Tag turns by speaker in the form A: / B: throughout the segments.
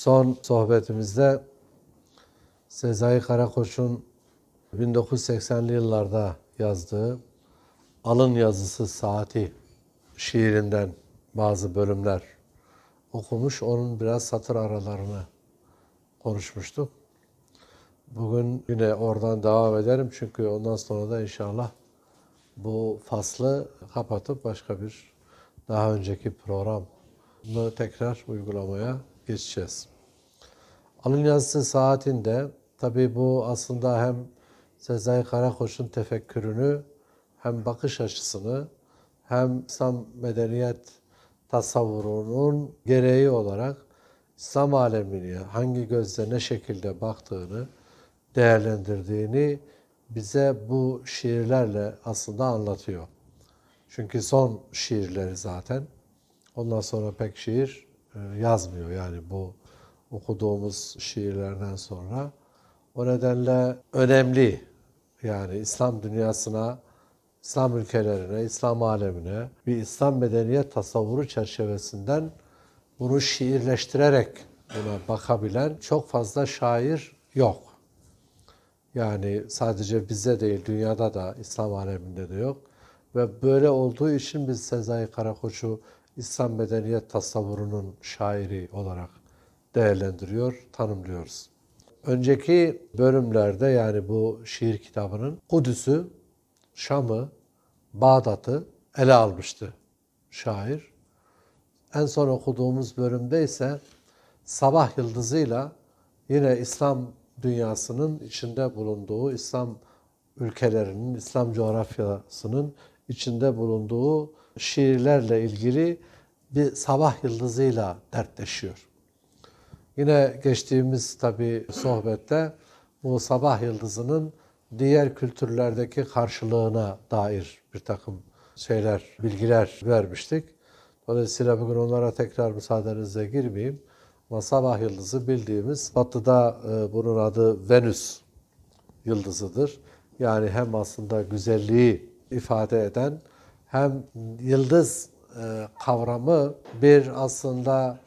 A: Son sohbetimizde Sezai Karakoç'un 1980'li yıllarda yazdığı Alın Yazısı Saati şiirinden bazı bölümler okumuş. Onun biraz satır aralarını konuşmuştuk. Bugün yine oradan devam ederim çünkü ondan sonra da inşallah bu faslı kapatıp başka bir daha önceki programı tekrar uygulamaya geçeceğiz. Alın yazısı saatinde tabi bu aslında hem Sezai Karakoç'un tefekkürünü hem bakış açısını hem İslam medeniyet tasavvurunun gereği olarak İslam alemini hangi gözle ne şekilde baktığını, değerlendirdiğini bize bu şiirlerle aslında anlatıyor. Çünkü son şiirleri zaten. Ondan sonra pek şiir e, yazmıyor yani bu okuduğumuz şiirlerden sonra. O nedenle önemli yani İslam dünyasına, İslam ülkelerine, İslam alemine bir İslam medeniyet tasavvuru çerçevesinden bunu şiirleştirerek buna bakabilen çok fazla şair yok. Yani sadece bizde değil, dünyada da, İslam aleminde de yok. Ve böyle olduğu için biz Sezai Karakoç'u İslam medeniyet tasavvurunun şairi olarak değerlendiriyor, tanımlıyoruz. Önceki bölümlerde yani bu şiir kitabının Kudüs'ü, Şam'ı, Bağdat'ı ele almıştı şair. En son okuduğumuz bölümde ise sabah yıldızıyla yine İslam dünyasının içinde bulunduğu, İslam ülkelerinin, İslam coğrafyasının içinde bulunduğu şiirlerle ilgili bir sabah yıldızıyla dertleşiyor. Yine geçtiğimiz tabi sohbette bu sabah yıldızının diğer kültürlerdeki karşılığına dair bir takım şeyler, bilgiler vermiştik. Dolayısıyla bugün onlara tekrar müsaadenizle girmeyeyim. Ama sabah yıldızı bildiğimiz batıda e, bunun adı Venüs yıldızıdır. Yani hem aslında güzelliği ifade eden hem yıldız e, kavramı bir aslında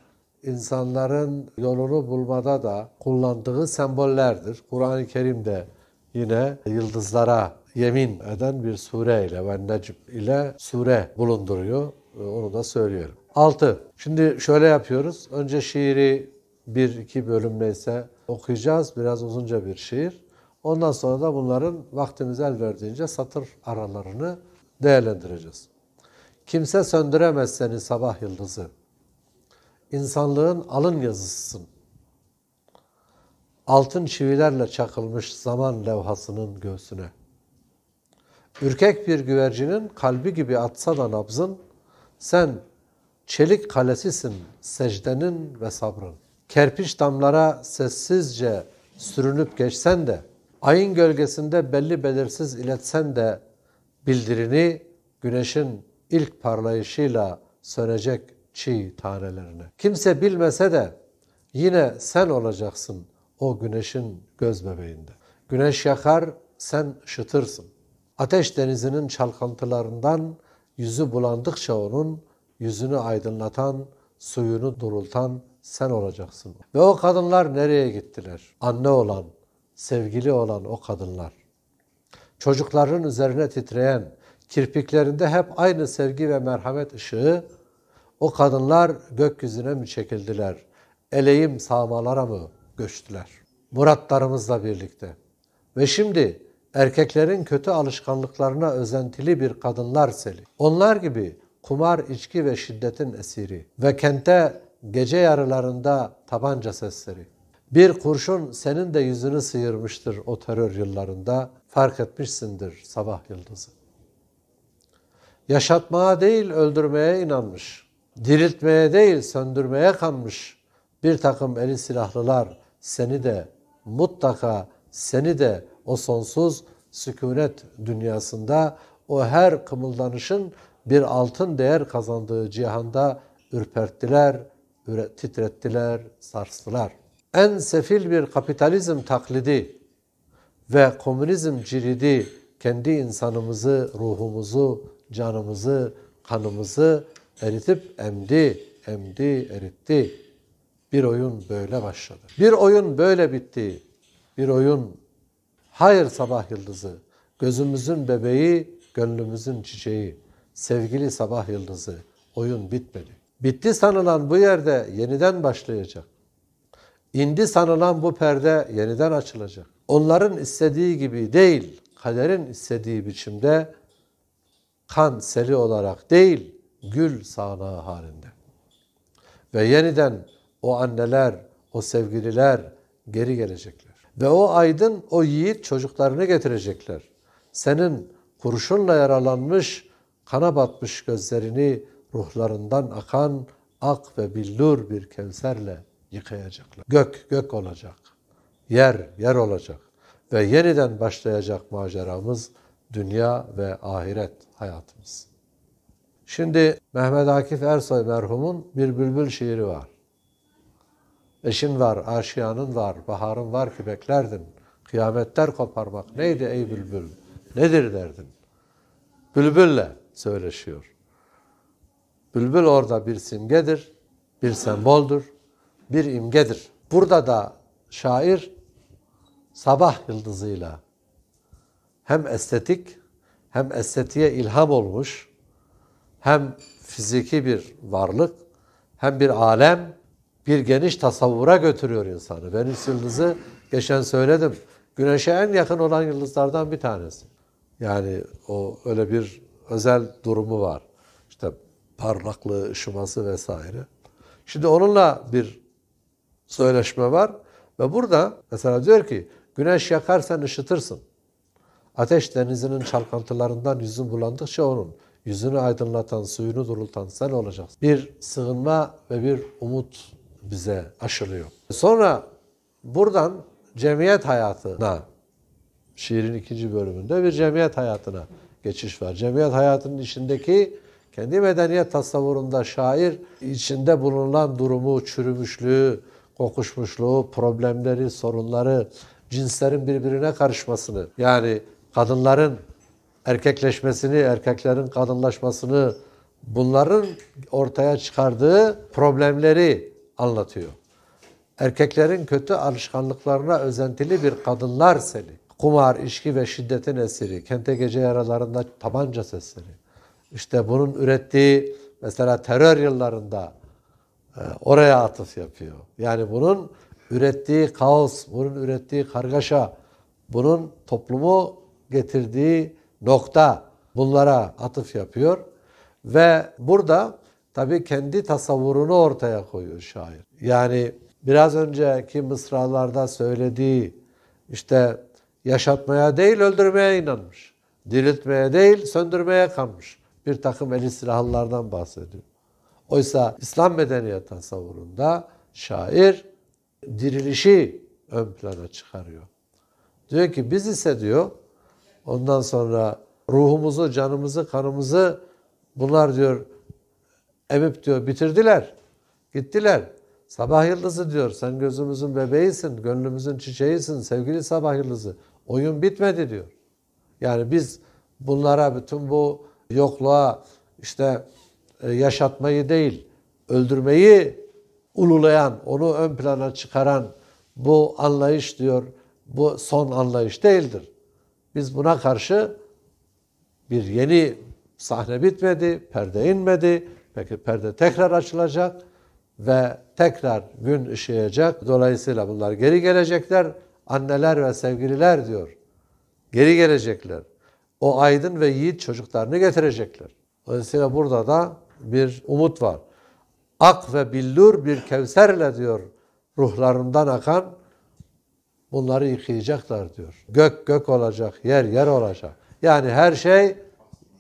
A: insanların yolunu bulmada da kullandığı sembollerdir. Kur'an-ı Kerim'de yine yıldızlara yemin eden bir sure ile ve necm ile sure bulunduruyor. E, onu da söylüyorum. 6. Şimdi şöyle yapıyoruz. Önce şiiri bir iki bölüm neyse okuyacağız. Biraz uzunca bir şiir. Ondan sonra da bunların vaktimiz el verdiğince satır aralarını değerlendireceğiz. Kimse söndüremez seni sabah yıldızı. İnsanlığın alın yazısısın. Altın çivilerle çakılmış zaman levhasının göğsüne. Ürkek bir güvercinin kalbi gibi atsa da nabzın, sen çelik kalesisin secdenin ve sabrın. Kerpiç damlara sessizce sürünüp geçsen de, ayın gölgesinde belli belirsiz iletsen de bildirini güneşin ilk parlayışıyla sönecek çiğ tanelerine. Kimse bilmese de yine sen olacaksın o güneşin göz bebeğinde. Güneş yakar, sen şıtırsın. Ateş denizinin çalkantılarından yüzü bulandıkça onun yüzünü aydınlatan, suyunu durultan sen olacaksın. Ve o kadınlar nereye gittiler? Anne olan, sevgili olan o kadınlar çocukların üzerine titreyen, kirpiklerinde hep aynı sevgi ve merhamet ışığı, o kadınlar gökyüzüne mi çekildiler? Eleyim sağmalara mı göçtüler? Muratlarımızla birlikte. Ve şimdi erkeklerin kötü alışkanlıklarına özentili bir kadınlar seli. Onlar gibi kumar, içki ve şiddetin esiri ve kente gece yarılarında tabanca sesleri. Bir kurşun senin de yüzünü sıyırmıştır o terör yıllarında fark etmişsindir sabah yıldızı. Yaşatmaya değil öldürmeye inanmış, diriltmeye değil söndürmeye kanmış bir takım eli silahlılar seni de mutlaka seni de o sonsuz sükunet dünyasında o her kımıldanışın bir altın değer kazandığı cihanda ürperttiler, titrettiler, sarstılar. En sefil bir kapitalizm taklidi ve komünizm ciridi kendi insanımızı, ruhumuzu, canımızı, kanımızı eritip emdi, emdi, eritti. Bir oyun böyle başladı. Bir oyun böyle bitti. Bir oyun hayır sabah yıldızı, gözümüzün bebeği, gönlümüzün çiçeği. Sevgili sabah yıldızı, oyun bitmedi. Bitti sanılan bu yerde yeniden başlayacak. İndi sanılan bu perde yeniden açılacak onların istediği gibi değil, kaderin istediği biçimde kan seli olarak değil, gül sağanağı halinde. Ve yeniden o anneler, o sevgililer geri gelecekler. Ve o aydın, o yiğit çocuklarını getirecekler. Senin kurşunla yaralanmış, kana batmış gözlerini ruhlarından akan ak ve billur bir kevserle yıkayacaklar. Gök, gök olacak yer yer olacak ve yeniden başlayacak maceramız dünya ve ahiret hayatımız. Şimdi Mehmet Akif Ersoy merhumun bir bülbül şiiri var. Eşin var, aşiyanın var, baharın var ki beklerdin. Kıyametler koparmak neydi ey bülbül? Nedir derdin? Bülbülle söyleşiyor. Bülbül orada bir simgedir, bir semboldür, bir imgedir. Burada da şair sabah yıldızıyla hem estetik hem estetiğe ilham olmuş hem fiziki bir varlık hem bir alem bir geniş tasavvura götürüyor insanı. Venüs yıldızı geçen söyledim. Güneşe en yakın olan yıldızlardan bir tanesi. Yani o öyle bir özel durumu var. İşte parlaklığı, ışıması vesaire. Şimdi onunla bir söyleşme var. Ve burada mesela diyor ki güneş yakarsan ışıtırsın. Ateş denizinin çalkantılarından yüzün bulandıkça onun. Yüzünü aydınlatan, suyunu durultan sen olacaksın. Bir sığınma ve bir umut bize aşılıyor. Sonra buradan cemiyet hayatına, şiirin ikinci bölümünde bir cemiyet hayatına geçiş var. Cemiyet hayatının içindeki kendi medeniyet tasavvurunda şair içinde bulunan durumu, çürümüşlüğü, kokuşmuşluğu, problemleri, sorunları, cinslerin birbirine karışmasını, yani kadınların erkekleşmesini, erkeklerin kadınlaşmasını, bunların ortaya çıkardığı problemleri anlatıyor. Erkeklerin kötü alışkanlıklarına özentili bir kadınlar seli. Kumar, içki ve şiddetin esiri. Kente gece yaralarında tabanca sesleri. İşte bunun ürettiği mesela terör yıllarında ee, oraya atıf yapıyor. Yani bunun ürettiği kaos, bunun ürettiği kargaşa, bunun toplumu getirdiği nokta bunlara atıf yapıyor ve burada tabii kendi tasavvurunu ortaya koyuyor şair. Yani biraz önceki mısralarda söylediği işte yaşatmaya değil öldürmeye inanmış. Diriltmeye değil söndürmeye kanmış. Bir takım eli silahlılardan bahsediyor. Oysa İslam medeniyet tasavvurunda şair dirilişi ön plana çıkarıyor. Diyor ki biz ise diyor ondan sonra ruhumuzu, canımızı, kanımızı bunlar diyor emip diyor bitirdiler. Gittiler. Sabah yıldızı diyor sen gözümüzün bebeğisin, gönlümüzün çiçeğisin sevgili sabah yıldızı. Oyun bitmedi diyor. Yani biz bunlara bütün bu yokluğa işte e, yaşatmayı değil, öldürmeyi ululayan, onu ön plana çıkaran bu anlayış diyor, bu son anlayış değildir. Biz buna karşı bir yeni sahne bitmedi, perde inmedi. Peki perde tekrar açılacak ve tekrar gün ışıyacak. Dolayısıyla bunlar geri gelecekler. Anneler ve sevgililer diyor. Geri gelecekler. O aydın ve yiğit çocuklarını getirecekler. Dolayısıyla burada da bir umut var. Ak ve billur bir kevserle diyor ruhlarından akan bunları yıkayacaklar diyor. Gök gök olacak, yer yer olacak. Yani her şey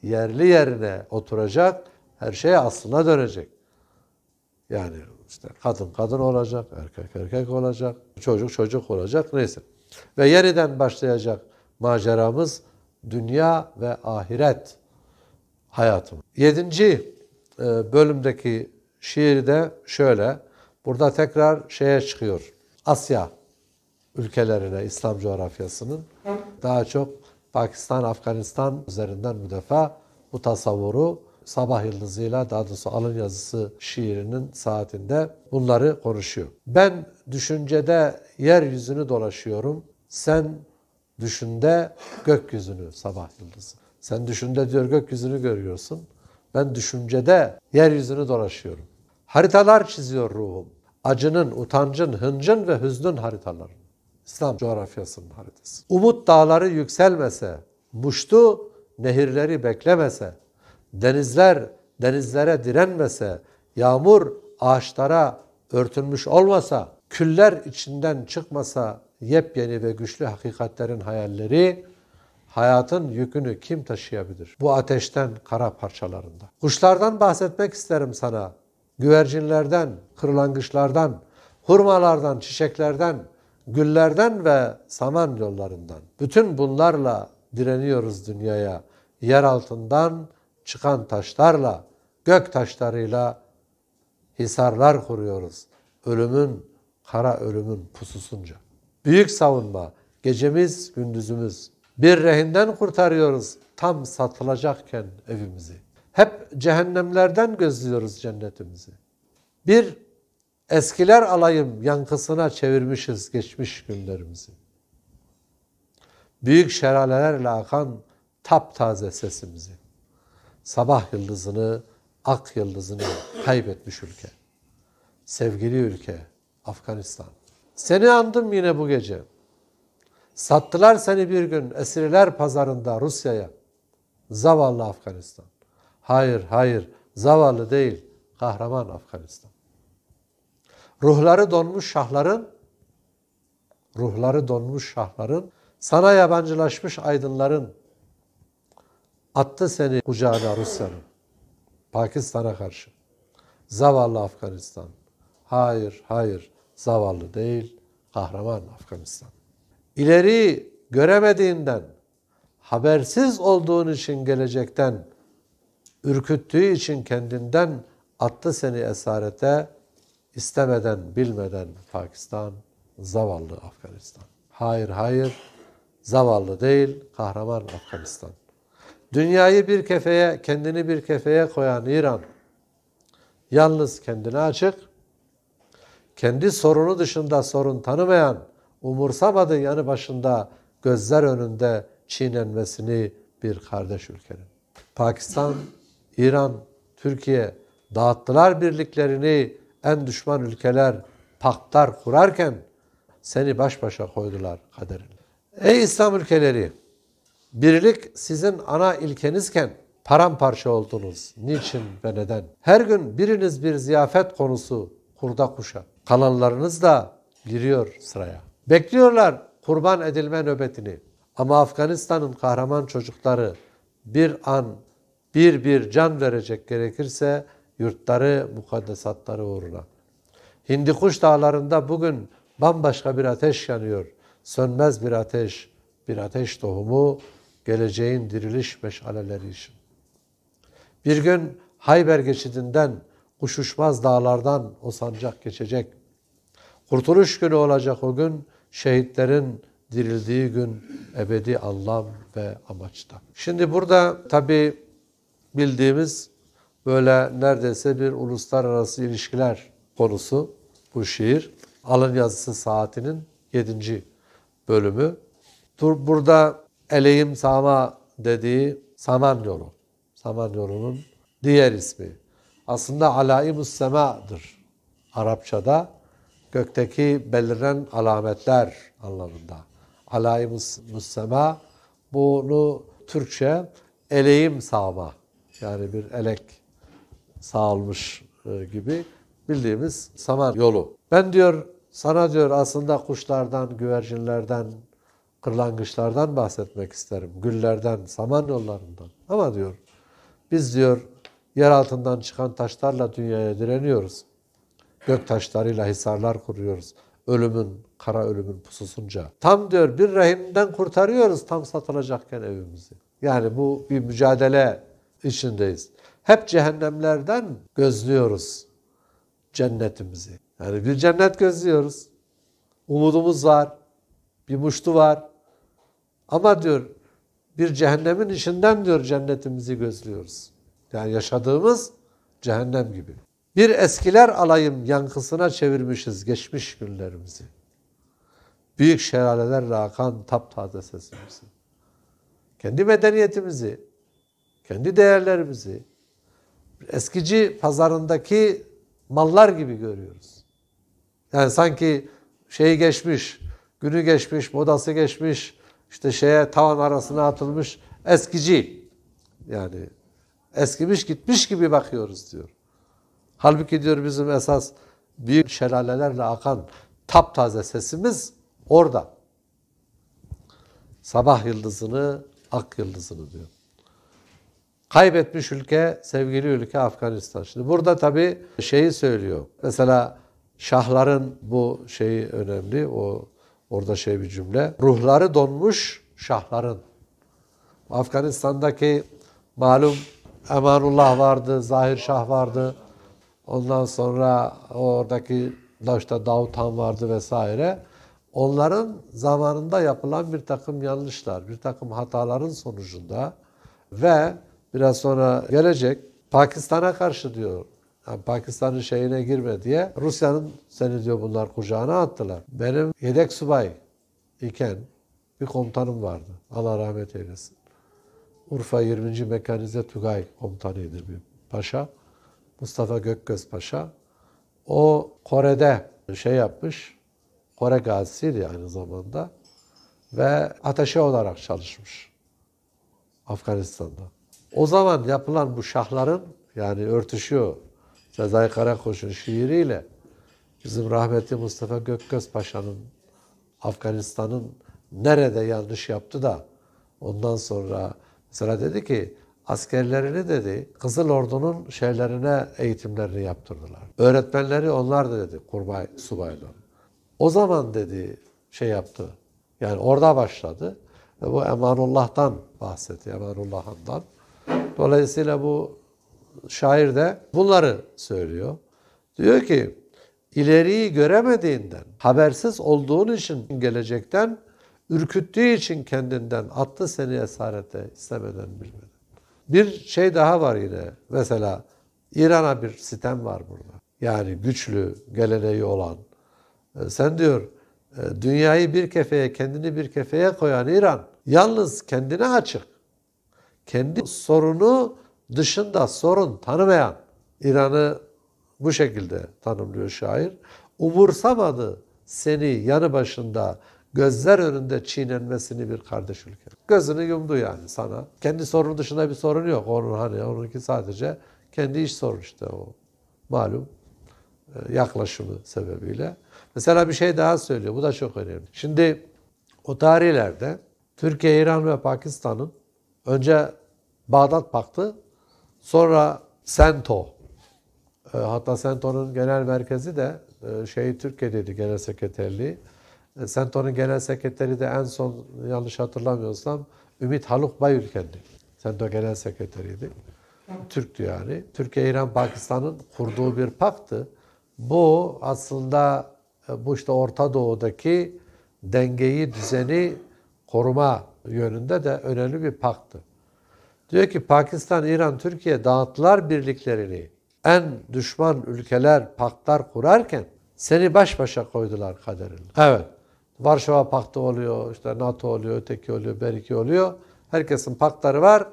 A: yerli yerine oturacak, her şey aslına dönecek. Yani işte kadın kadın olacak, erkek erkek olacak, çocuk çocuk olacak neyse. Ve yeniden başlayacak maceramız dünya ve ahiret hayatım. Yedinci ee, bölümdeki şiirde şöyle. Burada tekrar şeye çıkıyor. Asya ülkelerine, İslam coğrafyasının daha çok Pakistan, Afganistan üzerinden bu defa bu tasavvuru sabah yıldızıyla daha doğrusu alın yazısı şiirinin saatinde bunları konuşuyor. Ben düşüncede yeryüzünü dolaşıyorum. Sen düşünde gökyüzünü sabah yıldızı. Sen düşünde diyor gökyüzünü görüyorsun. Ben düşüncede yeryüzünü dolaşıyorum. Haritalar çiziyor ruhum. Acının, utancın, hıncın ve hüznün haritaları. İslam coğrafyasının haritası. Umut dağları yükselmese, muştu nehirleri beklemese, denizler denizlere direnmese, yağmur ağaçlara örtülmüş olmasa, küller içinden çıkmasa yepyeni ve güçlü hakikatlerin hayalleri Hayatın yükünü kim taşıyabilir? Bu ateşten kara parçalarında. Kuşlardan bahsetmek isterim sana. Güvercinlerden, kırlangıçlardan, hurmalardan, çiçeklerden, güllerden ve saman yollarından. Bütün bunlarla direniyoruz dünyaya. Yer altından çıkan taşlarla, gök taşlarıyla hisarlar kuruyoruz. Ölümün, kara ölümün pususunca. Büyük savunma, gecemiz, gündüzümüz, bir rehinden kurtarıyoruz tam satılacakken evimizi. Hep cehennemlerden gözlüyoruz cennetimizi. Bir eskiler alayım yankısına çevirmişiz geçmiş günlerimizi. Büyük şelalelerle akan taptaze sesimizi. Sabah yıldızını, ak yıldızını kaybetmiş ülke. Sevgili ülke Afganistan. Seni andım yine bu gece. Sattılar seni bir gün esirler pazarında Rusya'ya. Zavallı Afganistan. Hayır, hayır. Zavallı değil. Kahraman Afganistan. Ruhları donmuş şahların, ruhları donmuş şahların, sana yabancılaşmış aydınların attı seni kucağına Rusya'nın. Pakistan'a karşı. Zavallı Afganistan. Hayır, hayır. Zavallı değil. Kahraman Afganistan ileri göremediğinden, habersiz olduğun için gelecekten, ürküttüğü için kendinden attı seni esarete, istemeden, bilmeden Pakistan, zavallı Afganistan. Hayır, hayır, zavallı değil, kahraman Afganistan. Dünyayı bir kefeye, kendini bir kefeye koyan İran, yalnız kendine açık, kendi sorunu dışında sorun tanımayan, umursamadı yanı başında gözler önünde çiğnenmesini bir kardeş ülkenin. Pakistan, İran, Türkiye dağıttılar birliklerini en düşman ülkeler paktlar kurarken seni baş başa koydular kaderin. Ey İslam ülkeleri! Birlik sizin ana ilkenizken paramparça oldunuz. Niçin ve neden? Her gün biriniz bir ziyafet konusu kurda kuşa. Kalanlarınız da giriyor sıraya. Bekliyorlar kurban edilme nöbetini. Ama Afganistan'ın kahraman çocukları bir an bir bir can verecek gerekirse yurtları, mukaddesatları uğruna. Hindikuş dağlarında bugün bambaşka bir ateş yanıyor. Sönmez bir ateş, bir ateş tohumu geleceğin diriliş meşaleleri için. Bir gün Hayber geçidinden, uçuşmaz dağlardan o sancak geçecek.'' Kurtuluş günü olacak o gün şehitlerin dirildiği gün ebedi anlam ve amaçta. Şimdi burada tabi bildiğimiz böyle neredeyse bir uluslararası ilişkiler konusu bu şiir. Alın yazısı saatinin 7. bölümü. Dur burada eleğim sama dediği Samanyolu. Samanyolu'nun diğer ismi. Aslında alaimus sema'dır. Arapçada gökteki beliren alametler anlamında. Alay müssema bunu Türkçe eleğim sağma yani bir elek sağılmış e, gibi bildiğimiz saman yolu. Ben diyor sana diyor aslında kuşlardan, güvercinlerden, kırlangıçlardan bahsetmek isterim. Güllerden, saman yollarından. Ama diyor biz diyor yer altından çıkan taşlarla dünyaya direniyoruz. Gök taşlarıyla hisarlar kuruyoruz. Ölümün, kara ölümün pususunca. Tam diyor bir rahimden kurtarıyoruz tam satılacakken evimizi. Yani bu bir mücadele içindeyiz. Hep cehennemlerden gözlüyoruz cennetimizi. Yani bir cennet gözlüyoruz. Umudumuz var. Bir muştu var. Ama diyor bir cehennemin içinden diyor cennetimizi gözlüyoruz. Yani yaşadığımız cehennem gibi. Bir eskiler alayım yankısına çevirmişiz geçmiş günlerimizi. Büyük şelalelerle rakan taptaze sesimizi. Kendi medeniyetimizi, kendi değerlerimizi eskici pazarındaki mallar gibi görüyoruz. Yani sanki şeyi geçmiş, günü geçmiş, modası geçmiş, işte şeye tavan arasına atılmış eskici yani eskimiş gitmiş gibi bakıyoruz diyor. Halbuki diyor bizim esas büyük şelalelerle akan taptaze sesimiz orada. Sabah yıldızını, ak yıldızını diyor. Kaybetmiş ülke, sevgili ülke Afganistan. Şimdi burada tabii şeyi söylüyor. Mesela şahların bu şeyi önemli. O orada şey bir cümle. Ruhları donmuş şahların. Afganistan'daki malum Emanullah vardı, Zahir Şah vardı. Ondan sonra oradaki Daş'ta Davut Han vardı vesaire. Onların zamanında yapılan bir takım yanlışlar, bir takım hataların sonucunda ve biraz sonra gelecek Pakistan'a karşı diyor. Yani Pakistan'ın şeyine girme diye Rusya'nın seni diyor bunlar kucağına attılar. Benim yedek subay iken bir komutanım vardı. Allah rahmet eylesin. Urfa 20. Mekanize Tugay komutanıydı bir paşa. Mustafa Gökgöz Paşa. O Kore'de şey yapmış, Kore gazisiydi aynı zamanda ve ateşe olarak çalışmış Afganistan'da. O zaman yapılan bu şahların yani örtüşüyor Sezai Karakoç'un şiiriyle bizim rahmetli Mustafa Gökgöz Paşa'nın Afganistan'ın nerede yanlış yaptı da ondan sonra mesela dedi ki askerlerini dedi Kızıl Ordu'nun şeylerine eğitimlerini yaptırdılar. Öğretmenleri onlar da dedi kurbay subaydı. O zaman dedi şey yaptı. Yani orada başladı. Ve bu Emanullah'tan bahsetti. Emanullah Han'dan. Dolayısıyla bu şair de bunları söylüyor. Diyor ki ileriyi göremediğinden, habersiz olduğun için gelecekten, ürküttüğü için kendinden attı seni esarete istemeden bilmeden. Bir şey daha var yine. Mesela İran'a bir sitem var burada. Yani güçlü, geleneği olan. E, sen diyor e, dünyayı bir kefeye, kendini bir kefeye koyan İran yalnız kendine açık. Kendi sorunu dışında sorun tanımayan İran'ı bu şekilde tanımlıyor şair. Umursamadı seni yanı başında gözler önünde çiğnenmesini bir kardeş ülke. Gözünü yumdu yani sana. Kendi sorunu dışında bir sorun yok. Onun hani onunki sadece kendi iş sorun işte o malum e, yaklaşımı sebebiyle. Mesela bir şey daha söylüyor. Bu da çok önemli. Şimdi o tarihlerde Türkiye, İran ve Pakistan'ın önce Bağdat Paktı, sonra Sento. E, hatta Sento'nun genel merkezi de e, şey Türkiye'deydi genel sekreterliği. E, Sento'nun genel sekreteri de en son yanlış hatırlamıyorsam Ümit Haluk Bayülken'di. Sento genel sekreteriydi. Türktü yani. Türkiye, İran, Pakistan'ın kurduğu bir paktı. Bu aslında e, bu işte Orta Doğu'daki dengeyi, düzeni koruma yönünde de önemli bir paktı. Diyor ki Pakistan, İran, Türkiye dağıtlar birliklerini en düşman ülkeler paktlar kurarken seni baş başa koydular kaderin. Evet. Varşova Paktı oluyor, işte NATO oluyor, öteki oluyor, beriki oluyor. Herkesin paktları var.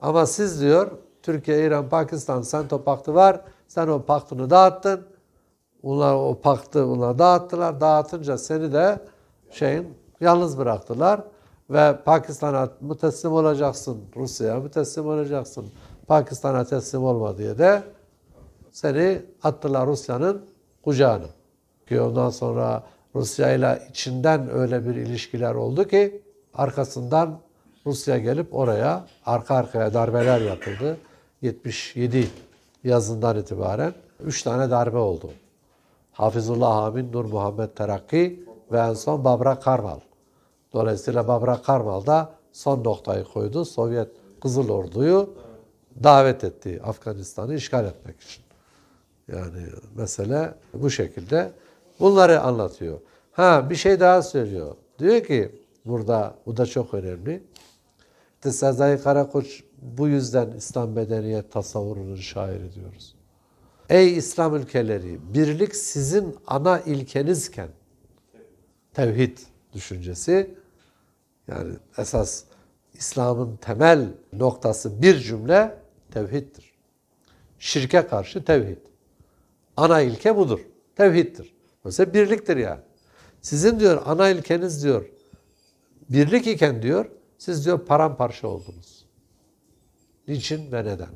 A: Ama siz diyor Türkiye, İran, Pakistan, Sento Paktı var. Sen o paktını dağıttın. Onlar o paktı onlar dağıttılar. Dağıtınca seni de şeyin yalnız bıraktılar. Ve Pakistan'a mı teslim olacaksın, Rusya'ya mı teslim olacaksın, Pakistan'a teslim olma diye de seni attılar Rusya'nın kucağına. Ki ondan sonra Rusya ile içinden öyle bir ilişkiler oldu ki arkasından Rusya gelip oraya arka arkaya darbeler yapıldı. 77 yazından itibaren 3 tane darbe oldu. Hafizullah Amin, Nur Muhammed Terakki ve en son Babra Karmal. Dolayısıyla Babra Karmal da son noktayı koydu. Sovyet Kızıl Ordu'yu davet etti Afganistan'ı işgal etmek için. Yani mesele bu şekilde. Bunları anlatıyor. Ha bir şey daha söylüyor. Diyor ki burada bu da çok önemli. İşte Sezai Karakoç bu yüzden İslam medeniyet tasavvurunun şairi diyoruz. Ey İslam ülkeleri birlik sizin ana ilkenizken tevhid düşüncesi yani esas İslam'ın temel noktası bir cümle tevhiddir. Şirke karşı tevhid. Ana ilke budur. Tevhiddir. Mesela birliktir ya. Sizin diyor ana ilkeniz diyor birlik iken diyor siz diyor paramparça oldunuz. Niçin ve neden?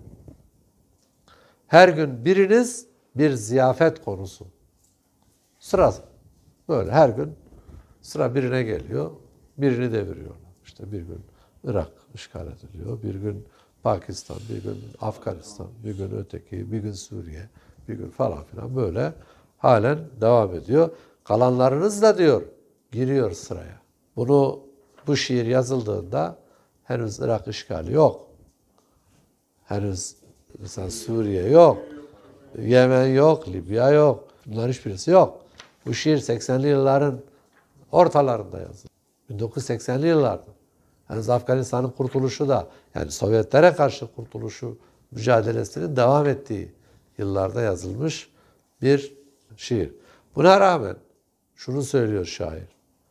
A: Her gün biriniz bir ziyafet konusu. Sıra böyle her gün sıra birine geliyor, birini deviriyorlar. İşte bir gün Irak işgal ediliyor, bir gün Pakistan, bir gün Afganistan, bir gün öteki, bir gün Suriye, bir gün falan filan böyle halen devam ediyor. Kalanlarınız da diyor giriyor sıraya. Bunu bu şiir yazıldığında henüz Irak işgali yok. Henüz mesela Suriye yok. Yemen yok, Libya yok. Bunların hiçbirisi yok. Bu şiir 80'li yılların ortalarında yazıldı. 1980'li yıllarda. Yani Afganistan'ın kurtuluşu da yani Sovyetlere karşı kurtuluşu mücadelesinin devam ettiği yıllarda yazılmış bir şiir. Buna rağmen şunu söylüyor şair.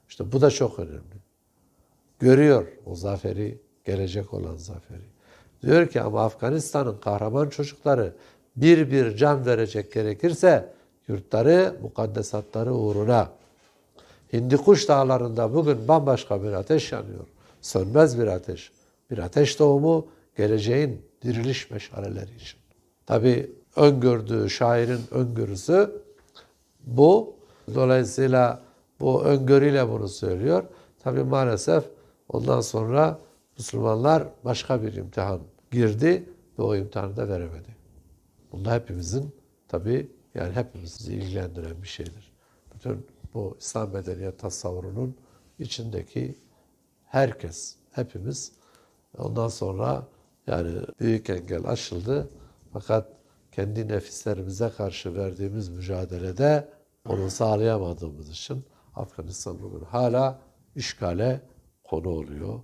A: İşte bu da çok önemli. Görüyor o zaferi, gelecek olan zaferi. Diyor ki ama Afganistan'ın kahraman çocukları bir bir can verecek gerekirse yurtları, mukaddesatları uğruna. Hindikuş dağlarında bugün bambaşka bir ateş yanıyor. Sönmez bir ateş. Bir ateş doğumu geleceğin diriliş meşaleleri için. Tabi öngördüğü şairin öngörüsü bu. Dolayısıyla bu öngörüyle bunu söylüyor. Tabi maalesef ondan sonra Müslümanlar başka bir imtihan girdi ve o imtihanı da veremedi. Bunda hepimizin tabi yani hepimizi ilgilendiren bir şeydir. Bütün bu İslam medeniyet tasavvurunun içindeki herkes, hepimiz ondan sonra yani büyük engel aşıldı. Fakat kendi nefislerimize karşı verdiğimiz mücadelede onu sağlayamadığımız için Afganistan bugün hala işgale konu oluyor.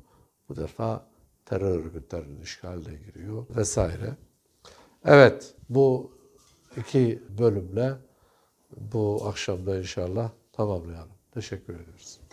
A: Bu defa terör örgütlerinin işgaline giriyor vesaire. Evet bu iki bölümle bu akşamda inşallah tamamlayalım. Teşekkür ediyoruz.